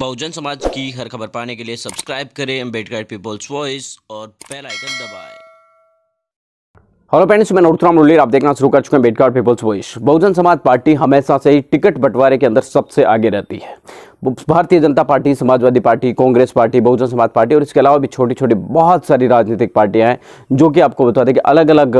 बहुजन समाज की हर खबर पाने के लिए सब्सक्राइब करें अम्बेडकर पीपल्स वॉइस और बेल आइकन दबाएं। हेलो फ्रेंड्स मैं नोरथराम रोलीर आप देखना शुरू कर चुके हैं बेटकार पीपल्स वॉइस बहुजन समाज पार्टी हमेशा से ही टिकट बंटवारे के अंदर सबसे आगे रहती है Bharatiya Janata Party Samajwadi Party Congress Party Bahujan Samaj Party और इसके अलावा भी छोटी छोटी बहुत सारी राजनीतिक पार्टियां हैं जो कि आपको बता दें कि अलग अलग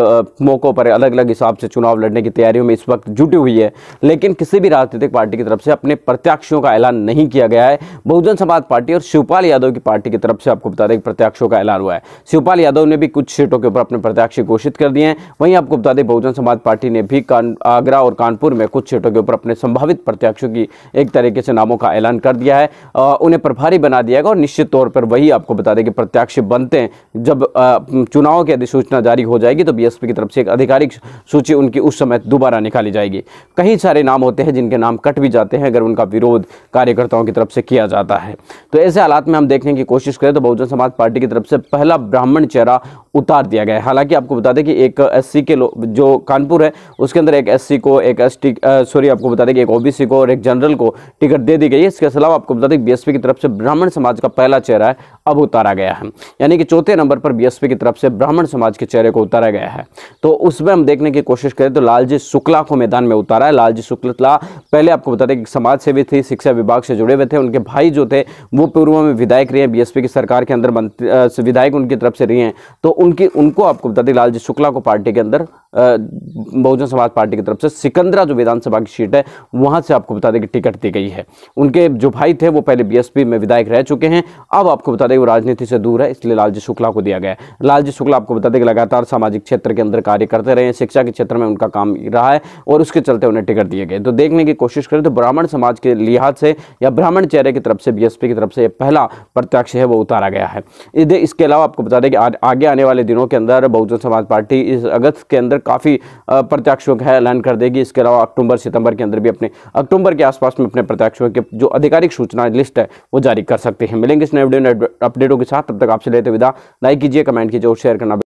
मौक़ों पर अलग अलग हिसाब से चुनाव लड़ने की तैयारियों में इस वक्त जुटी हुई है लेकिन किसी भी राजनीतिक पार्टी की तरफ से अपने प्रत्याशियों का ऐलान नहीं किया गया है बहुजन समाज पार्टी और शिवपाल यादव की पार्टी की तरफ से आपको बता दें कि प्रत्याशियों का ऐलान हुआ है शिवपाल यादव ने भी कुछ सीटों के ऊपर अपने प्रत्याशी घोषित कर दिए हैं वहीं आपको बता दें बहुजन समाज पार्टी ने भी आगरा और कानपुर में कुछ सीटों के ऊपर अपने संभावित प्रत्याशियों की एक तरीके से नामों का ऐलान ऐलान कर दिया है उन्हें प्रभारी बना दिया गया और निश्चित तौर पर वही आपको बता दें कि प्रत्यक्ष बनते हैं जब चुनाव की अधिसूचना जारी हो जाएगी तो बीएसपी की तरफ से एक आधिकारिक सूची उनकी उस समय दोबारा निकाली जाएगी कई सारे नाम होते हैं जिनके नाम कट भी जाते हैं अगर उनका विरोध कार्यकर्ताओं की तरफ से किया जाता है तो ऐसे हालात में हम देखने की कोशिश करें तो बहुजन समाज पार्टी की तरफ से पहला ब्राह्मण चेहरा उतार दिया गया है हालांकि आपको बता दें कि एक एससी के जो कानपुर है उसके अंदर एक एससी को एक एस सॉरी आपको बता दें कि एक ओबीसी को और एक जनरल को टिकट दे दी गई है इसके अलावा आपको बता दें बी की तरफ से ब्राह्मण समाज का पहला चेहरा है अब उतारा गया है यानी कि चौथे नंबर पर बीएसपी की तरफ से ब्राह्मण समाज के चेहरे को उतारा गया है तो उसमें हम देखने की कोशिश करें तो लालजी शुक्ला को मैदान में उतारा है लालजी शुक्ला पहले आपको बता दें कि समाज सेवी थी शिक्षा विभाग से जुड़े हुए थे उनके भाई जो थे वो पूर्व में विधायक रहे हैं बी की सरकार के अंदर विधायक उनकी तरफ से रही हैं तो उनकी उनको आपको बता दें लालजी शुक्ला को पार्टी के अंदर बहुजन समाज पार्टी की तरफ से सिकंदरा जो विधानसभा की सीट है वहां से आपको बता दें कि टिकट दी गई है उनके जो भाई थे वो पहले बीएसपी में विधायक रह चुके हैं अब आपको बता दें रही वो राजनीति से दूर है इसलिए लालजी शुक्ला को दिया गया है लालजी शुक्ला आपको बता दें कि लगातार सामाजिक क्षेत्र के अंदर कार्य करते रहे हैं शिक्षा के क्षेत्र में उनका काम रहा है और उसके चलते उन्हें टिकट दिए गए तो देखने की कोशिश करें तो ब्राह्मण समाज के लिहाज से या ब्राह्मण चेहरे की तरफ से बी की तरफ से पहला प्रत्यक्ष है वो उतारा गया है इसके अलावा आपको बता दें कि आगे आने वाले दिनों के अंदर बहुजन समाज पार्टी इस अगस्त के अंदर काफ़ी प्रत्याशियों का ऐलान कर देगी इसके अलावा अक्टूबर सितंबर के अंदर भी अपने अक्टूबर के आसपास में अपने प्रत्याशियों के जो आधिकारिक सूचना लिस्ट है वो जारी कर सकते हैं मिलेंगे इस नए वीडियो अपडेटों के साथ तब तक आपसे लेते विदा लाइक कीजिए कमेंट कीजिए और शेयर करना